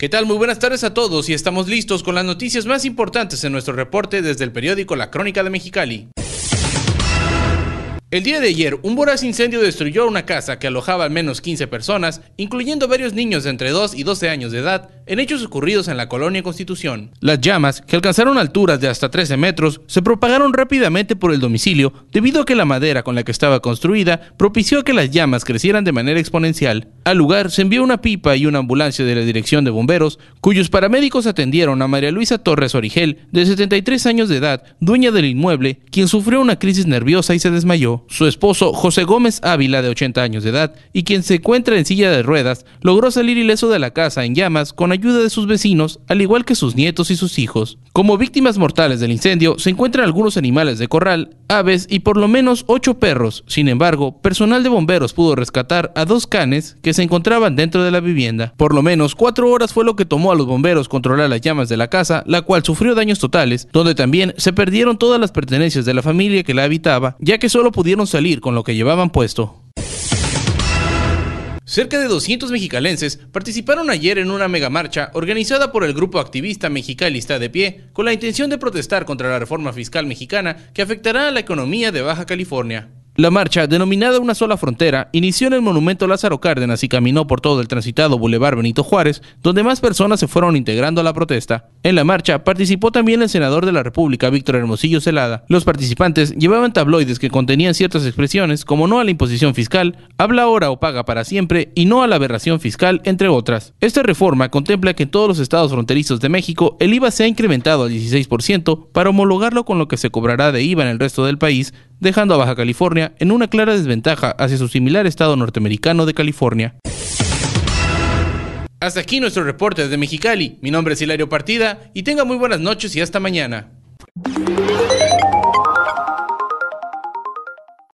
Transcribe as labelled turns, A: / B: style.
A: ¿Qué tal? Muy buenas tardes a todos y estamos listos con las noticias más importantes en nuestro reporte desde el periódico La Crónica de Mexicali. El día de ayer, un voraz incendio destruyó una casa que alojaba al menos 15 personas, incluyendo varios niños de entre 2 y 12 años de edad, en hechos ocurridos en la colonia Constitución. Las llamas, que alcanzaron alturas de hasta 13 metros, se propagaron rápidamente por el domicilio debido a que la madera con la que estaba construida propició que las llamas crecieran de manera exponencial. Al lugar se envió una pipa y una ambulancia de la Dirección de Bomberos, cuyos paramédicos atendieron a María Luisa Torres Origel, de 73 años de edad, dueña del inmueble, quien sufrió una crisis nerviosa y se desmayó su esposo José Gómez Ávila, de 80 años de edad, y quien se encuentra en silla de ruedas, logró salir ileso de la casa en llamas con ayuda de sus vecinos, al igual que sus nietos y sus hijos. Como víctimas mortales del incendio se encuentran algunos animales de corral aves y por lo menos ocho perros. Sin embargo, personal de bomberos pudo rescatar a dos canes que se encontraban dentro de la vivienda. Por lo menos cuatro horas fue lo que tomó a los bomberos controlar las llamas de la casa, la cual sufrió daños totales, donde también se perdieron todas las pertenencias de la familia que la habitaba, ya que solo pudieron salir con lo que llevaban puesto. Cerca de 200 mexicalenses participaron ayer en una megamarcha organizada por el grupo activista Mexicalista de pie, con la intención de protestar contra la reforma fiscal mexicana que afectará a la economía de Baja California. La marcha, denominada Una sola frontera, inició en el Monumento Lázaro Cárdenas y caminó por todo el transitado Boulevard Benito Juárez, donde más personas se fueron integrando a la protesta. En la marcha participó también el senador de la República, Víctor Hermosillo Celada. Los participantes llevaban tabloides que contenían ciertas expresiones como no a la imposición fiscal, habla ahora o paga para siempre y no a la aberración fiscal, entre otras. Esta reforma contempla que en todos los estados fronterizos de México el IVA se ha incrementado al 16% para homologarlo con lo que se cobrará de IVA en el resto del país, dejando a Baja California en una clara desventaja hacia su similar estado norteamericano de California. Hasta aquí nuestro reporte desde Mexicali. Mi nombre es Hilario Partida y tenga muy buenas noches y hasta mañana.